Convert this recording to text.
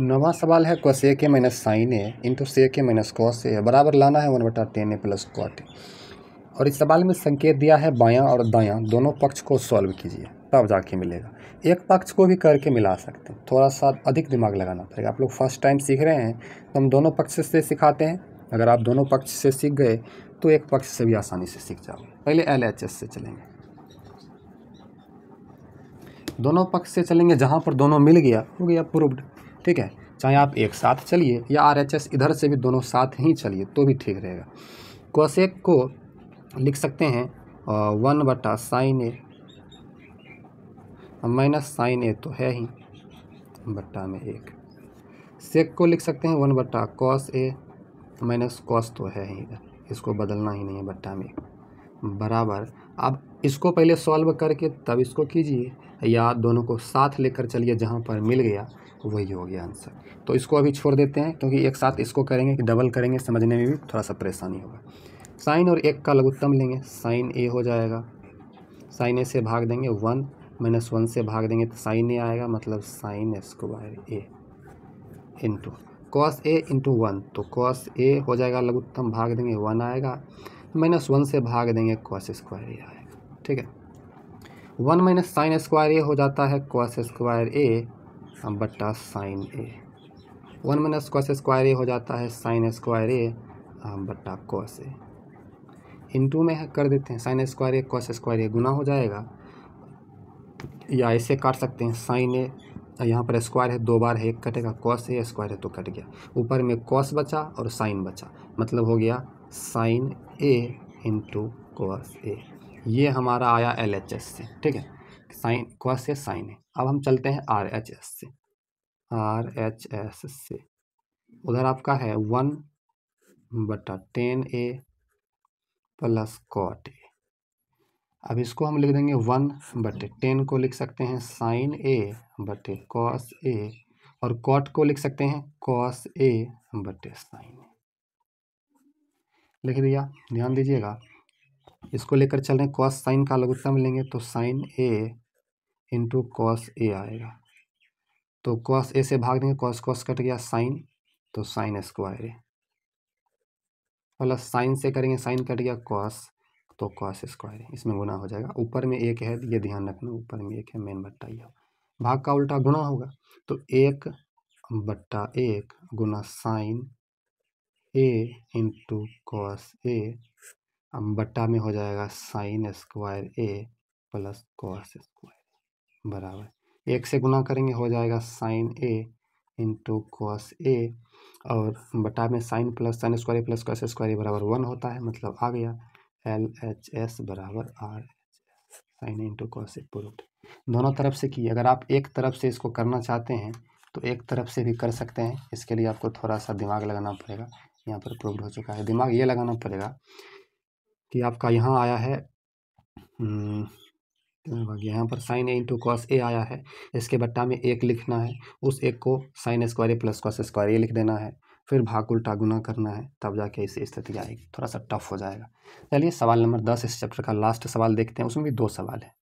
नवा सवाल है कॉस ए के माइनस साइन ए इंटू से के माइनस कॉस ए बराबर लाना है वन बटा टेन ए प्लस कॉट और इस सवाल में संकेत दिया है बायां और दायां दोनों पक्ष को सॉल्व कीजिए तब जाके मिलेगा एक पक्ष को भी करके मिला सकते हैं थोड़ा सा अधिक दिमाग लगाना पड़ेगा आप लोग फर्स्ट टाइम सीख रहे हैं तो हम दोनों पक्ष से सिखाते हैं अगर आप दोनों पक्ष से सीख गए तो एक पक्ष से भी आसानी से सीख जाओगे पहले एल एच एस से चलेंगे दोनों पक्ष से चलेंगे जहाँ पर दोनों मिल गया हो गया प्रूव्ड ठीक है चाहे आप एक साथ चलिए या आर एच एस इधर से भी दोनों साथ ही चलिए तो भी ठीक रहेगा कोशेक को लिख सकते हैं वन बटा sine A minus sine A तो है ही बट्टा में एक सेक को लिख सकते हैं वन बट्टा कॉस ए माइनस कॉस तो है ही इसको बदलना ही नहीं है बट्टा में बराबर अब इसको पहले सॉल्व करके तब इसको कीजिए या दोनों को साथ लेकर चलिए जहाँ पर मिल गया तो वही हो गया आंसर तो इसको अभी छोड़ देते हैं क्योंकि एक साथ इसको करेंगे कि डबल करेंगे समझने में भी थोड़ा सा परेशानी होगा साइन और एक का लघुत्तम लेंगे साइन ए हो जाएगा साइन ए से भाग देंगे वन माइनस वन से भाग देंगे तो साइन ए आएगा मतलब sine square A into cos A into one तो कॉस ए हो जाएगा लघुत्तम भाग देंगे वन आएगा माइनस वन से भाग देंगे कॉस स्क्वायर ए आएगा ठीक है one minus sine square A हो जाता है कॉस स्क्वायर ए बट्टा sine A one minus cos square A हो जाता है साइन स्क्वायर ए बट्टा कॉस ए इंटू में कर देते हैं sine square A cos square A गुना हो जाएगा या ऐसे काट सकते हैं साइन ए यहाँ पर स्क्वायर है दो बार है एक कटेगा कॉस ए स्क्वायर है तो कट गया ऊपर में कॉस बचा और साइन बचा मतलब हो गया sine A into cos A ये हमारा आया एल एच एस से ठीक है साइन क्वस या साइन है अब हम चलते हैं आर एच एस से आर एच एस से उधर आपका है वन बटा tan A plus cot A अब इसको हम लिख देंगे वन बटे टेन को लिख सकते हैं साइन ए बटे कॉस ए और कॉट को लिख सकते हैं कॉस ए बटे साइन ए लिख दिया ध्यान दीजिएगा इसको लेकर चल रहे हैं कॉस साइन का लघुत्तम लेंगे तो sine A into cos A आएगा तो कॉस ए से भाग देंगे कॉस कॉस कट गया साइन तो sine square A plus sine से करेंगे साइन कट गया कॉस तो कॉस स्क्वायर इसमें गुना हो जाएगा ऊपर में एक है ये ध्यान रखना ऊपर में एक है मेन बट्टा ये भाग का उल्टा गुना होगा तो एक बट्टा एक गुना sine A into cos A बट्टा में हो जाएगा sine square A plus cos square बराबर एक से गुना करेंगे हो जाएगा sine A into cos A और बटा में sine plus sine square plus cos square बराबर वन होता है मतलब आ गया एल एच एस बराबर R H sine into cos A product दोनों तरफ से की अगर आप एक तरफ से इसको करना चाहते हैं तो एक तरफ से भी कर सकते हैं इसके लिए आपको थोड़ा सा दिमाग लगाना पड़ेगा यहाँ पर प्रूव्ड हो चुका है दिमाग ये लगाना पड़ेगा कि आपका यहाँ आया है हम्म, यहाँ पर sine A into cos A आया है इसके बट्टा में एक लिखना है उस एक को sine square A plus cos square A लिख देना है फिर भाग उल्टा गुना करना है तब जाके इस स्थिति आएगी थोड़ा सा टफ हो जाएगा चलिए सवाल नंबर दस इस चैप्टर का लास्ट सवाल देखते हैं उसमें भी दो सवाल है